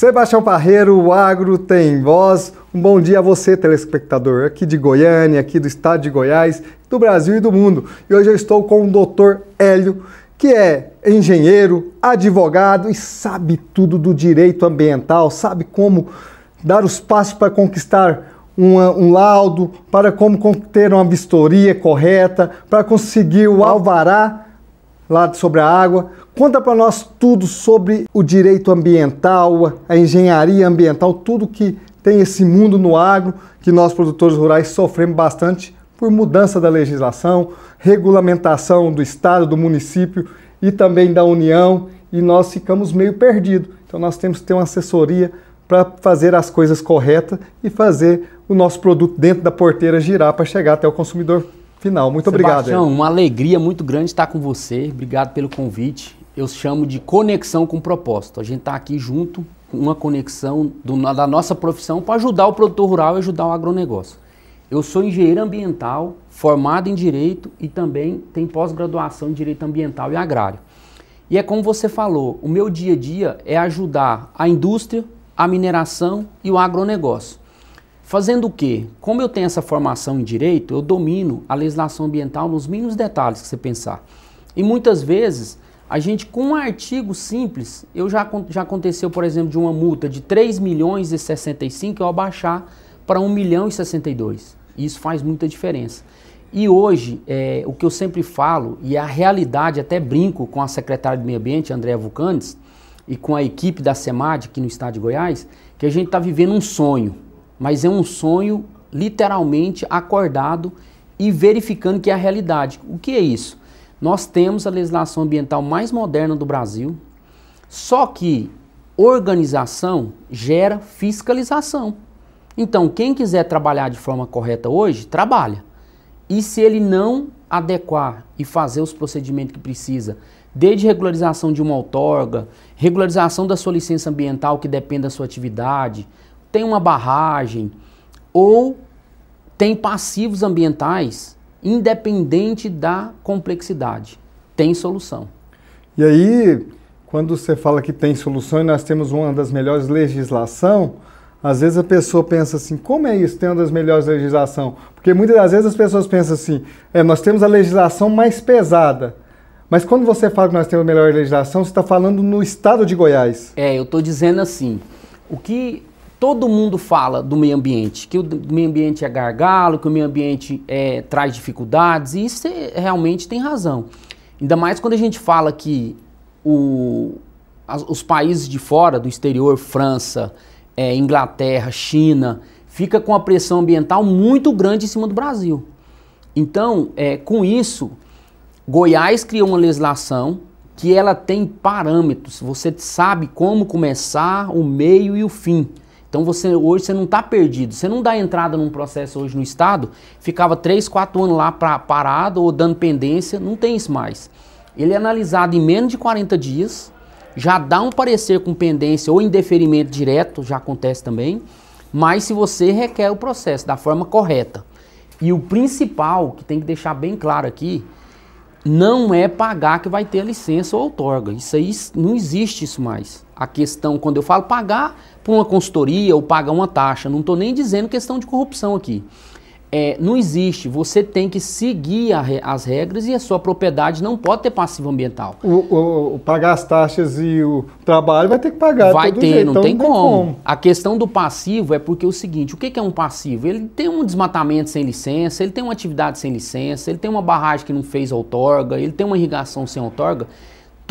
Sebastião Parreiro, o Agro tem voz. Um bom dia a você, telespectador, aqui de Goiânia, aqui do estado de Goiás, do Brasil e do mundo. E hoje eu estou com o Dr. Hélio, que é engenheiro, advogado e sabe tudo do direito ambiental, sabe como dar os passos para conquistar uma, um laudo, para como ter uma vistoria correta, para conseguir o alvará lá sobre a água. Conta para nós tudo sobre o direito ambiental, a engenharia ambiental, tudo que tem esse mundo no agro que nós produtores rurais sofremos bastante por mudança da legislação, regulamentação do estado, do município e também da União, e nós ficamos meio perdidos. Então nós temos que ter uma assessoria para fazer as coisas corretas e fazer o nosso produto dentro da porteira girar para chegar até o consumidor final. Muito Sebastião, obrigado. Sebastião, uma alegria muito grande estar com você. Obrigado pelo convite eu chamo de conexão com propósito. A gente está aqui junto, com uma conexão do, da nossa profissão para ajudar o produtor rural e ajudar o agronegócio. Eu sou engenheiro ambiental, formado em direito e também tenho pós-graduação em direito ambiental e agrário. E é como você falou, o meu dia a dia é ajudar a indústria, a mineração e o agronegócio. Fazendo o quê? Como eu tenho essa formação em direito, eu domino a legislação ambiental nos mínimos detalhes que você pensar. E muitas vezes a gente, com um artigo simples, eu já, já aconteceu, por exemplo, de uma multa de 3 milhões e 65, eu abaixar para 1 milhão e 62. Isso faz muita diferença. E hoje, é, o que eu sempre falo, e a realidade, até brinco com a secretária do Meio Ambiente, Andréa Vulcantes, e com a equipe da SEMAD aqui no estado de Goiás, que a gente está vivendo um sonho, mas é um sonho literalmente acordado e verificando que é a realidade. O que é isso? Nós temos a legislação ambiental mais moderna do Brasil, só que organização gera fiscalização. Então, quem quiser trabalhar de forma correta hoje, trabalha. E se ele não adequar e fazer os procedimentos que precisa, desde regularização de uma outorga, regularização da sua licença ambiental que depende da sua atividade, tem uma barragem ou tem passivos ambientais independente da complexidade. Tem solução. E aí, quando você fala que tem solução e nós temos uma das melhores legislação, às vezes a pessoa pensa assim, como é isso, tem uma das melhores legislação? Porque muitas das vezes as pessoas pensam assim, é, nós temos a legislação mais pesada. Mas quando você fala que nós temos a melhor legislação, você está falando no estado de Goiás. É, eu estou dizendo assim, o que Todo mundo fala do meio ambiente, que o meio ambiente é gargalo, que o meio ambiente é, traz dificuldades, e isso é, realmente tem razão. Ainda mais quando a gente fala que o, as, os países de fora, do exterior, França, é, Inglaterra, China, fica com a pressão ambiental muito grande em cima do Brasil. Então, é, com isso, Goiás criou uma legislação que ela tem parâmetros, você sabe como começar, o meio e o fim. Então você hoje você não está perdido. Você não dá entrada num processo hoje no Estado, ficava 3, 4 anos lá pra, parado ou dando pendência, não tem isso mais. Ele é analisado em menos de 40 dias, já dá um parecer com pendência ou indeferimento direto, já acontece também, mas se você requer o processo da forma correta. E o principal que tem que deixar bem claro aqui não é pagar que vai ter a licença ou outorga. Isso aí não existe isso mais. A questão, quando eu falo pagar por uma consultoria ou pagar uma taxa, não estou nem dizendo questão de corrupção aqui é, não existe. Você tem que seguir a, as regras e a sua propriedade não pode ter passivo ambiental. O, o, o pagar as taxas e o trabalho vai ter que pagar. Vai ter, jeito, não, então tem, como. como. A questão do passivo é porque é o seguinte: o que é um passivo? Ele tem um desmatamento sem licença, ele tem uma atividade sem licença, ele tem uma barragem que não fez outorga, ele tem uma irrigação sem outorga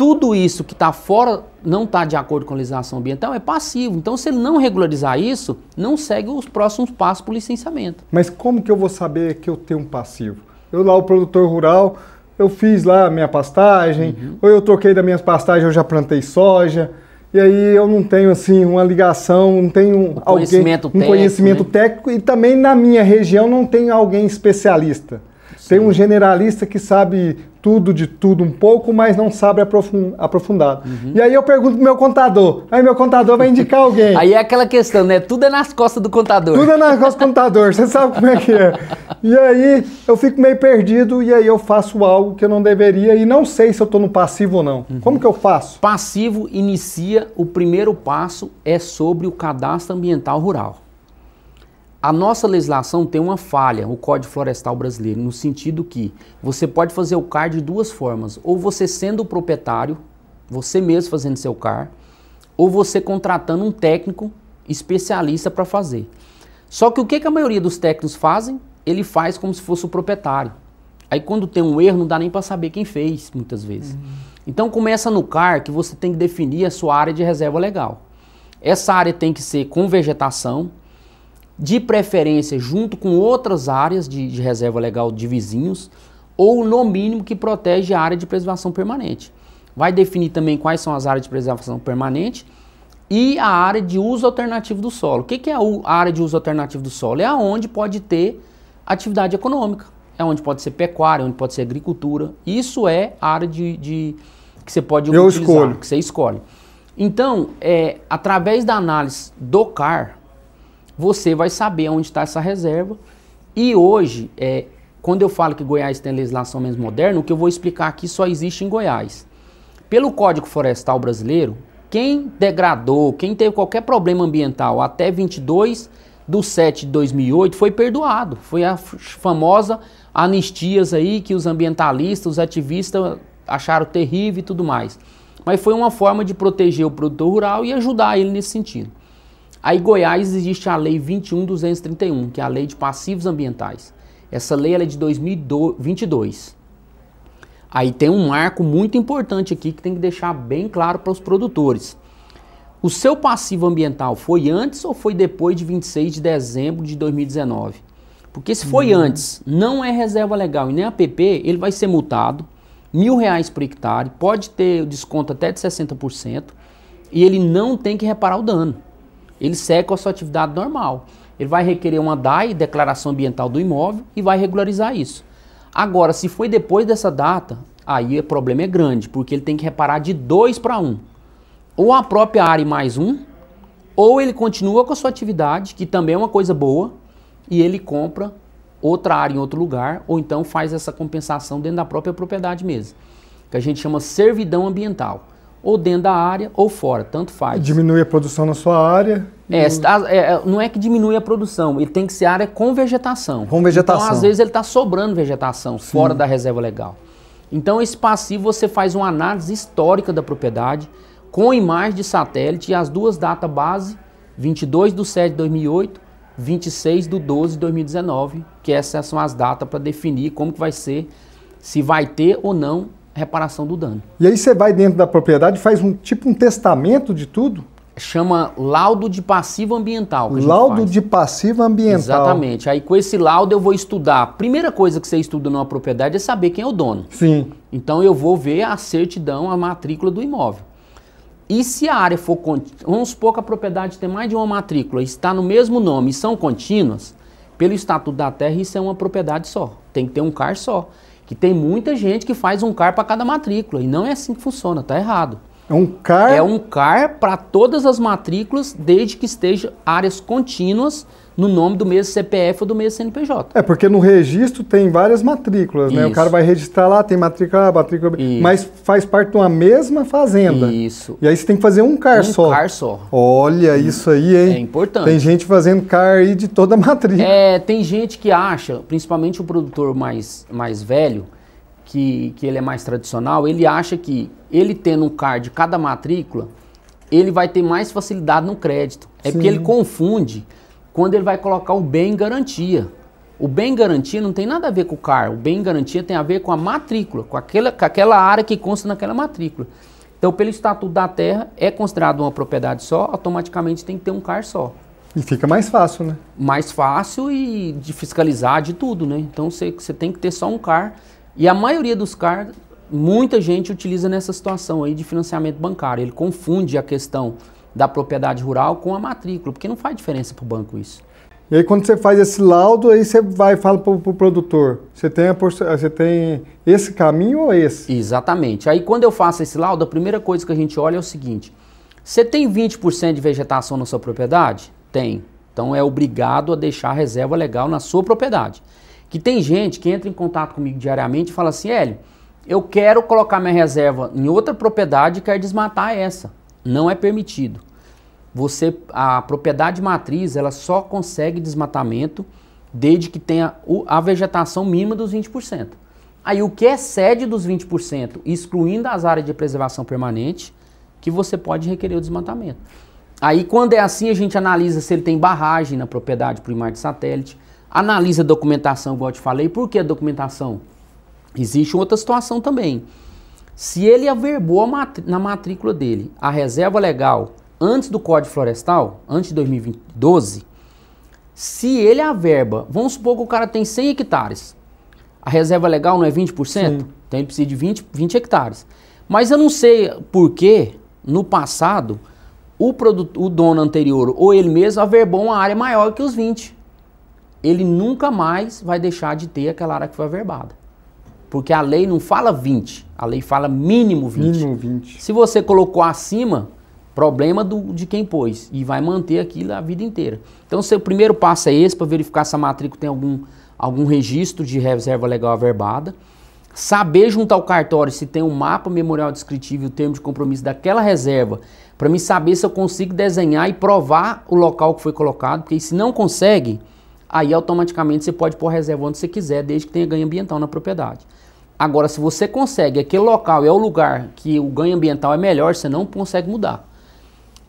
tudo isso que está fora, não está de acordo com a legislação ambiental, é passivo. Então, se ele não regularizar isso, não segue os próximos passos para o licenciamento. Mas como que eu vou saber que eu tenho um passivo? Eu lá, o produtor rural, eu fiz lá a minha pastagem, uhum. ou eu troquei da minha pastagem, eu já plantei soja, e aí eu não tenho assim uma ligação, não tenho um alguém, conhecimento um técnico, conhecimento né? técnico, e também na minha região não tenho alguém especialista. Tem um generalista que sabe tudo de tudo um pouco, mas não sabe aprofundado. Uhum. E aí eu pergunto pro meu contador. Aí meu contador vai indicar alguém. aí é aquela questão, né? Tudo é nas costas do contador. Tudo é nas costas do contador, você sabe como é que é. E aí eu fico meio perdido e aí eu faço algo que eu não deveria e não sei se eu estou no passivo ou não. Uhum. Como que eu faço? Passivo inicia, o primeiro passo é sobre o cadastro ambiental rural. A nossa legislação tem uma falha, o Código Florestal Brasileiro, no sentido que você pode fazer o CAR de duas formas, ou você sendo o proprietário, você mesmo fazendo seu CAR, ou você contratando um técnico especialista para fazer. Só que o que, que a maioria dos técnicos fazem? Ele faz como se fosse o proprietário. Aí quando tem um erro, não dá nem para saber quem fez, muitas vezes. Uhum. Então começa no CAR que você tem que definir a sua área de reserva legal. Essa área tem que ser com vegetação, de preferência junto com outras áreas de, de, reserva legal de vizinhos, ou no mínimo que protege a área de preservação permanente. Vai definir também quais são as áreas de preservação permanente e a área de uso alternativo do solo. O que, que é a área de uso alternativo do solo? É aonde pode ter atividade econômica, é onde pode ser pecuária, onde pode ser agricultura. Isso é a área de, de que você pode Eu utilizar, escolho. que você escolhe. Então, é, através da análise do CAR, você vai saber onde está essa reserva. E hoje, é, quando eu falo que Goiás tem legislação menos moderna, o que eu vou explicar aqui só existe em Goiás. Pelo Código Florestal Brasileiro, quem degradou, quem teve qualquer problema ambiental até 22 do 7 de 2008 foi perdoado. Foi a famosa anistias aí que os ambientalistas, os ativistas acharam terrível e tudo mais. Mas foi uma forma de proteger o produtor rural e ajudar ele nesse sentido. Aí, Goiás, existe a Lei 21231, que é a Lei de Passivos Ambientais. Essa lei é de 2022. Aí tem um marco muito importante aqui que tem que deixar bem claro para os produtores. O seu passivo ambiental foi antes ou foi depois de 26 de dezembro de 2019? Porque se foi uhum. antes, não é reserva legal e nem APP, ele vai ser multado, mil reais por hectare, pode ter desconto até de 60% e ele não tem que reparar o dano ele segue com a sua atividade normal. Ele vai requerer uma DAI, declaração ambiental do imóvel, e vai regularizar isso. Agora, se foi depois dessa data, aí o problema é grande, porque ele tem que reparar de dois para Um. Ou a própria área mais um, ou ele continua com a sua atividade, que também é uma coisa boa, e ele compra outra área em outro lugar, ou então faz essa compensação dentro da própria propriedade mesmo, que a gente chama servidão ambiental ou dentro da área ou fora, tanto faz. Diminui a produção na sua área. É, é, é, não é que diminui a produção, ele tem que ser área com vegetação. Com vegetação. Então, às vezes, ele está sobrando vegetação Sim. fora da reserva legal. Então, esse passivo você faz uma análise histórica da propriedade com imagem de satélite e as duas datas base, 22 de 7 de 2008, 26 de 12 de 2019, que essas são as datas para definir como que vai ser, se vai ter ou não reparação do dano. E aí você vai dentro da propriedade e faz um tipo um testamento de tudo? Chama laudo de passivo ambiental. laudo de passivo ambiental. Exatamente. Aí com esse laudo eu vou estudar. primeira coisa que você estuda numa propriedade é saber quem é o dono. Sim. Então eu vou ver a certidão, a matrícula do imóvel. E se a área for. Vamos supor que a propriedade tem mais de uma matrícula, está no mesmo nome e são contínuas, pelo Estatuto da Terra, isso é uma propriedade só. Tem que ter um CAR só que tem muita gente que faz um CAR para cada matrícula e não é assim que funciona, tá errado. É um CAR? É um CAR para todas as matrículas, desde que estejam áreas contínuas no nome do mesmo CPF ou do mesmo CNPJ. É, porque no registro tem várias matrículas, né? Isso. O cara vai registrar lá, tem matrícula A, matrícula B, mas faz parte de uma mesma fazenda. Isso. E aí você tem que fazer um CAR um só. Um CAR só. Olha hum. isso aí, hein? É importante. Tem gente fazendo CAR aí de toda a matrícula. É, tem gente que acha, principalmente o produtor mais, mais velho, que, que ele é mais tradicional, ele acha que ele tendo um CAR de cada matrícula, ele vai ter mais facilidade no crédito. É Sim. porque ele confunde quando ele vai colocar o bem em garantia. O bem em garantia não tem nada a ver com o CAR, o bem em garantia tem a ver com a matrícula, com aquela, com aquela área que consta naquela matrícula. Então, pelo Estatuto da Terra, é considerado uma propriedade só, automaticamente tem que ter um CAR só. E fica mais fácil, né? Mais fácil e de fiscalizar de tudo, né? Então você, você tem que ter só um CAR. E a maioria dos CAR, muita gente utiliza nessa situação aí de financiamento bancário. Ele confunde a questão da propriedade rural com a matrícula, porque não faz diferença para o banco isso. E aí quando você faz esse laudo, aí você vai e fala para o pro produtor, você tem, a, você tem esse caminho ou esse? Exatamente. Aí quando eu faço esse laudo, a primeira coisa que a gente olha é o seguinte, você tem 20% de vegetação na sua propriedade? Tem. Então é obrigado a deixar a reserva legal na sua propriedade. Que tem gente que entra em contato comigo diariamente e fala assim, Hélio, eu quero colocar minha reserva em outra propriedade e quero desmatar essa não é permitido. Você, a propriedade matriz, ela só consegue desmatamento desde que tenha a vegetação mínima dos 20%. Aí o que excede dos 20%, excluindo as áreas de preservação permanente, que você pode requerer o desmatamento. Aí quando é assim, a gente analisa se ele tem barragem na propriedade primária de satélite, analisa a documentação, igual eu te falei, que a documentação? Existe outra situação também. Se ele averbou na matrícula dele a reserva legal antes do Código Florestal, antes de 2012, se ele averba, vamos supor que o cara tem 100 hectares, a reserva legal não é 20%? Sim. Então ele precisa de 20, 20 hectares. Mas eu não sei por que, no passado, o, produto, o dono anterior ou ele mesmo averbou uma área maior que os 20. Ele nunca mais vai deixar de ter aquela área que foi averbada. Porque a lei não fala 20, a lei fala mínimo 20. Mínimo 20. Se você colocou acima, problema do, de quem pôs e vai manter aquilo a vida inteira. Então, seu primeiro passo é esse para verificar se a matrícula tem algum, algum registro de reserva legal averbada. Saber juntar ao cartório se tem um mapa memorial descritivo e o termo de compromisso daquela reserva, para mim saber se eu consigo desenhar e provar o local que foi colocado, porque se não consegue, aí automaticamente você pode pôr reserva onde você quiser, desde que tenha ganho ambiental na propriedade. Agora, se você consegue, aquele local é o lugar que o ganho ambiental é melhor, você não consegue mudar.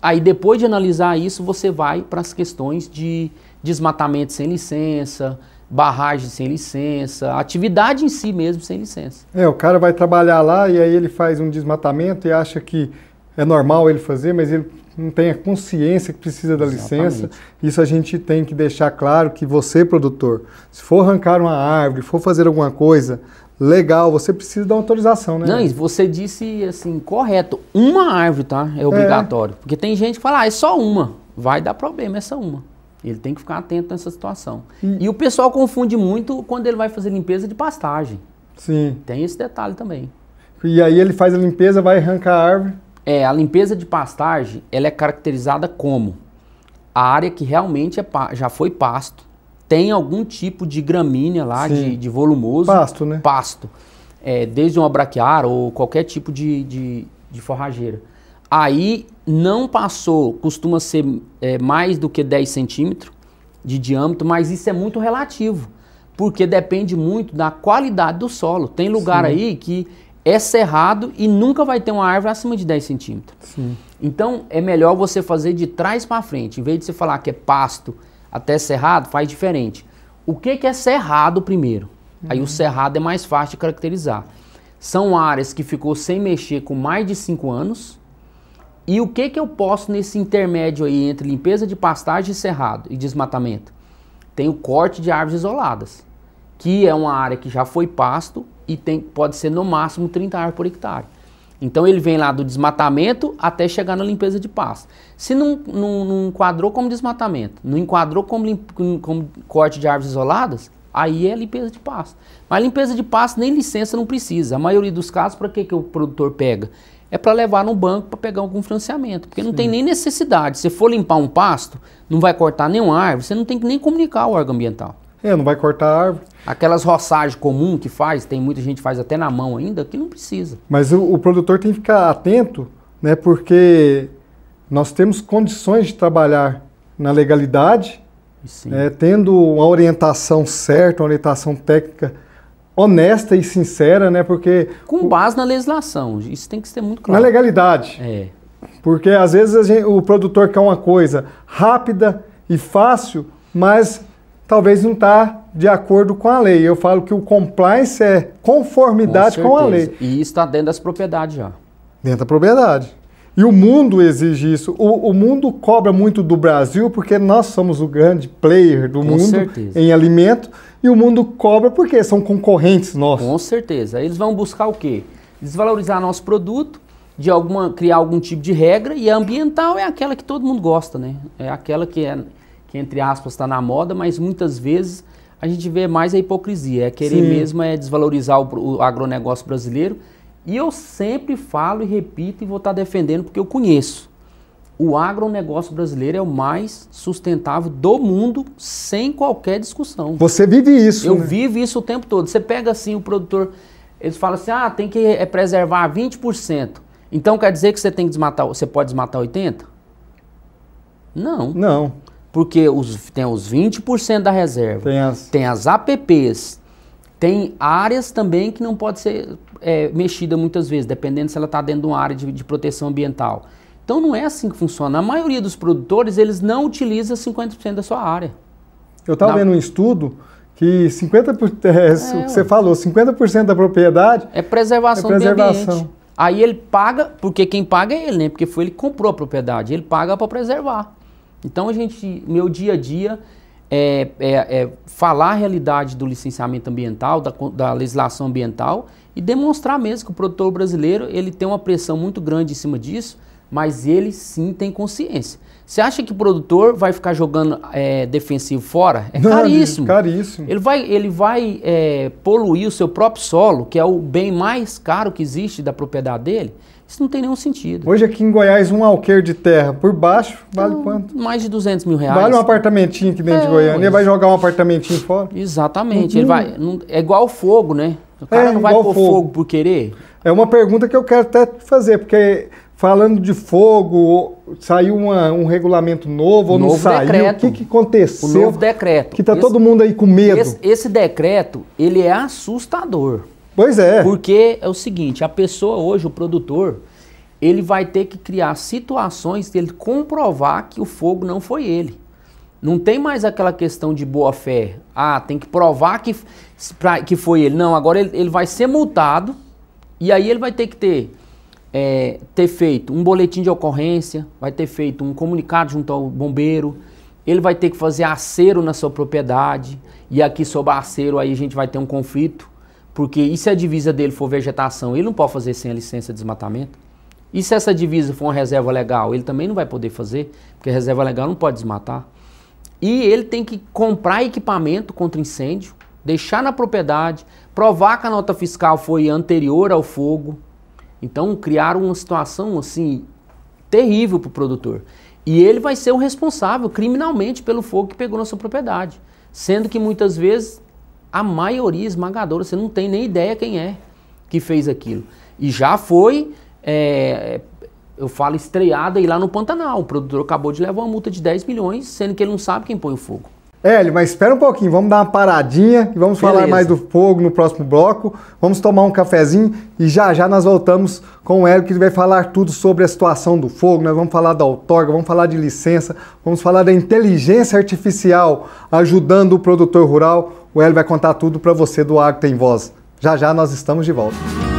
Aí depois de analisar isso, você vai para as questões de desmatamento sem licença, barragem sem licença, atividade em si mesmo sem licença. É, o cara vai trabalhar lá e aí ele faz um desmatamento e acha que é normal ele fazer, mas ele não tem a consciência que precisa da Exatamente. licença. Isso a gente tem que deixar claro que você, produtor, se for arrancar uma árvore, for fazer alguma coisa legal, você precisa da autorização, né? Não, você disse assim, correto. Uma árvore, tá? É, é. obrigatório. É. Porque tem gente que fala, ah, é só uma. Vai dar problema essa é uma. Ele tem que ficar atento nessa situação. E, e o pessoal confunde muito quando ele vai fazer limpeza de pastagem. Sim. Tem esse detalhe também. E aí ele faz a limpeza, vai arrancar a árvore. É, a limpeza de pastagem ela é caracterizada como a área que realmente é já foi pasto, tem algum tipo de gramínea lá, de, de, volumoso. Pasto, né? Pasto. É, desde uma braquiara ou qualquer tipo de, de, de forrageira. Aí não passou, costuma ser é, mais do que 10 centímetros de diâmetro, mas isso é muito relativo, porque depende muito da qualidade do solo. Tem lugar Sim. aí que é cerrado e nunca vai ter uma árvore acima de 10 centímetros. Sim. Então é melhor você fazer de trás para frente. Em vez de você falar que é pasto até cerrado, faz diferente. O que, que é cerrado primeiro? Uhum. Aí o uhum. cerrado é mais fácil de caracterizar. São áreas que ficou sem mexer com mais de 5 anos. E o que, que eu posso nesse intermédio aí entre limpeza de pastagem e cerrado e desmatamento? Tem o corte de árvores isoladas, que é uma área que já foi pasto, e tem, pode ser no máximo 30 árvores por hectare. Então ele vem lá do desmatamento até chegar na limpeza de pasto. Se não, não, não enquadrou como desmatamento, não enquadrou como, como corte de árvores isoladas, aí é limpeza de pasto. Mas limpeza de pasto nem licença não precisa. A maioria dos casos, para que, que o produtor pega? É para levar no banco para pegar algum financiamento, porque Sim. não tem nem necessidade. Se for limpar um pasto, não vai cortar nenhuma árvore, você não tem que nem comunicar o órgão ambiental. É, não vai cortar a árvore. Aquelas roçagens comum que faz, tem muita gente que faz até na mão ainda, que não precisa. Mas o, o produtor tem que ficar atento, né? Porque nós temos condições de trabalhar na legalidade, né, tendo uma orientação certa, uma orientação técnica honesta e sincera, né? Porque com base o, na legislação, isso tem que ser muito claro. Na legalidade. É. Porque às vezes gente, o produtor quer uma coisa rápida e fácil, mas talvez não está de acordo com a lei. Eu falo que o compliance é conformidade com, com a lei. E está dentro das propriedades já. Dentro da propriedade. E o mundo exige isso. O, o, mundo cobra muito do Brasil porque nós somos o grande player do com mundo certeza. em alimento e o mundo cobra porque são concorrentes nossos. Com certeza. Eles vão buscar o quê? Desvalorizar nosso produto, de alguma criar algum tipo de regra e a ambiental é aquela que todo mundo gosta, né? É aquela que é que entre aspas está na moda, mas muitas vezes a gente vê mais a hipocrisia, é querer Sim. mesmo é desvalorizar o, o, agronegócio brasileiro. E eu sempre falo e repito e vou estar tá defendendo porque eu conheço. O agronegócio brasileiro é o mais sustentável do mundo, sem qualquer discussão. Você vive isso. Eu né? vivo isso o tempo todo. Você pega assim o produtor, eles falam assim: ah, tem que é, preservar 20%. Então quer dizer que você tem que desmatar, você pode desmatar 80%? Não. Não. Porque os, tem os 20% da reserva, tem as... tem as APPs, tem áreas também que não pode ser é, mexida muitas vezes, dependendo se ela está dentro de uma área de, de, proteção ambiental. Então não é assim que funciona. A maioria dos produtores, eles não utilizam 50% da sua área. Eu estava Na... vendo um estudo que 50%, por... é, é, é você falou, 50% da propriedade... É preservação, é preservação. do ambiente. Aí ele paga, porque quem paga é ele, né? Porque foi ele que comprou a propriedade. Ele paga para preservar. Então a gente, meu dia a dia é, é, é falar a realidade do licenciamento ambiental, da, da, legislação ambiental e demonstrar mesmo que o produtor brasileiro ele tem uma pressão muito grande em cima disso mas ele sim tem consciência. Você acha que o produtor vai ficar jogando é, defensivo fora? É Não, caríssimo. caríssimo. Ele vai, ele vai é, poluir o seu próprio solo, que é o bem mais caro que existe da propriedade dele. Isso não tem nenhum sentido. Hoje aqui em Goiás, um alqueire de terra por baixo vale então, quanto? Mais de 200 mil reais. Vale um apartamentinho aqui dentro é, de Goiânia. Ele vai jogar um apartamentinho fora? Exatamente. Uhum. Ele vai, não, é igual fogo, né? O cara é, não vai pôr fogo. fogo. por querer? É uma pergunta que eu quero até fazer, porque falando de fogo, saiu uma, um regulamento novo ou novo não saiu? Decreto. O que, que aconteceu? O novo decreto. Que está todo mundo aí com medo. Esse, esse, decreto, ele é assustador. Pois é. Porque é o seguinte, a pessoa hoje, o produtor, ele vai ter que criar situações ele comprovar que o fogo não foi ele. Não tem mais aquela questão de boa fé. Ah, tem que provar que, pra, que foi ele. Não, agora ele, ele vai ser multado e aí ele vai ter que ter é, ter feito um boletim de ocorrência, vai ter feito um comunicado junto ao bombeiro, ele vai ter que fazer acero na sua propriedade, e aqui sobre acero aí a gente vai ter um conflito, porque e se a divisa dele for vegetação, ele não pode fazer sem a licença de desmatamento? E se essa divisa for uma reserva legal, ele também não vai poder fazer, porque a reserva legal não pode desmatar. E ele tem que comprar equipamento contra incêndio, deixar na propriedade, provar que a nota fiscal foi anterior ao fogo, então criaram uma situação assim terrível para o produtor. E ele vai ser o responsável criminalmente pelo fogo que pegou na sua propriedade. Sendo que muitas vezes a maioria esmagadora, você não tem nem ideia quem é que fez aquilo. E já foi, é, eu falo, estreada aí lá no Pantanal. O produtor acabou de levar uma multa de 10 milhões, sendo que ele não sabe quem põe o fogo. Hélio, mas espera um pouquinho, vamos dar uma paradinha e vamos Beleza. falar mais do fogo no próximo bloco. Vamos tomar um cafezinho e já já nós voltamos com o Hélio que vai falar tudo sobre a situação do fogo. Nós né? vamos falar da outorga, vamos falar de licença, vamos falar da inteligência artificial ajudando o produtor rural. O Hélio vai contar tudo para você do Agro Tem Voz. Já já nós estamos de volta.